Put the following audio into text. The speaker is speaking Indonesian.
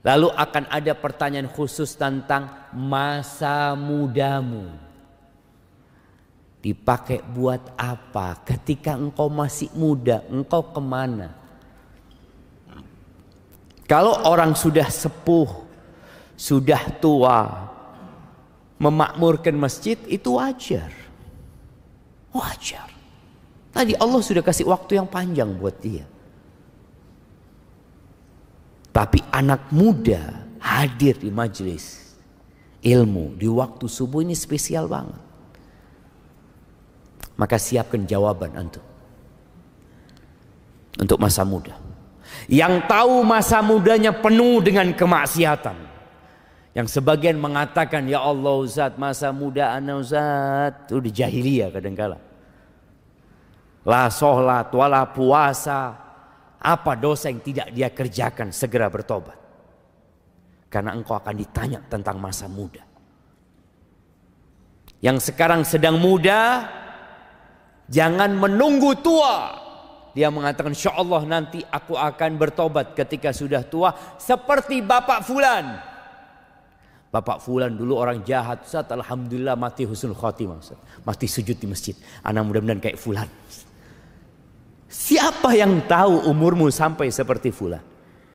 Lalu akan ada pertanyaan khusus tentang masa mudamu. Dipakai buat apa? Ketika engkau masih muda, engkau kemana? Kalau orang sudah sepuh, sudah tua, memakmurkan masjid itu wajar. Wajar. Tadi Allah sudah kasih waktu yang panjang buat dia. Tapi anak muda hadir di majelis ilmu di waktu subuh ini spesial banget. Maka siapkan jawaban untuk untuk masa muda. Yang tahu masa mudanya penuh dengan kemaksiatan. Yang sebagian mengatakan, ya Allah Ustaz, masa muda anak Ustaz. Itu di jahiliyah kadang -kadang. La sholat, wala puasa, apa dosa yang tidak dia kerjakan segera bertobat. Karena engkau akan ditanya tentang masa muda. Yang sekarang sedang muda, jangan menunggu tua. Dia mengatakan, insya Allah nanti aku akan bertobat ketika sudah tua. Seperti Bapak Fulan. Bapak Fulan dulu orang jahat. Ustaz, Alhamdulillah mati husnul khotimah. Mati sujud di masjid. Anak mudah-mudahan kayak Fulan. Ustaz. Siapa yang tahu umurmu sampai seperti fulan?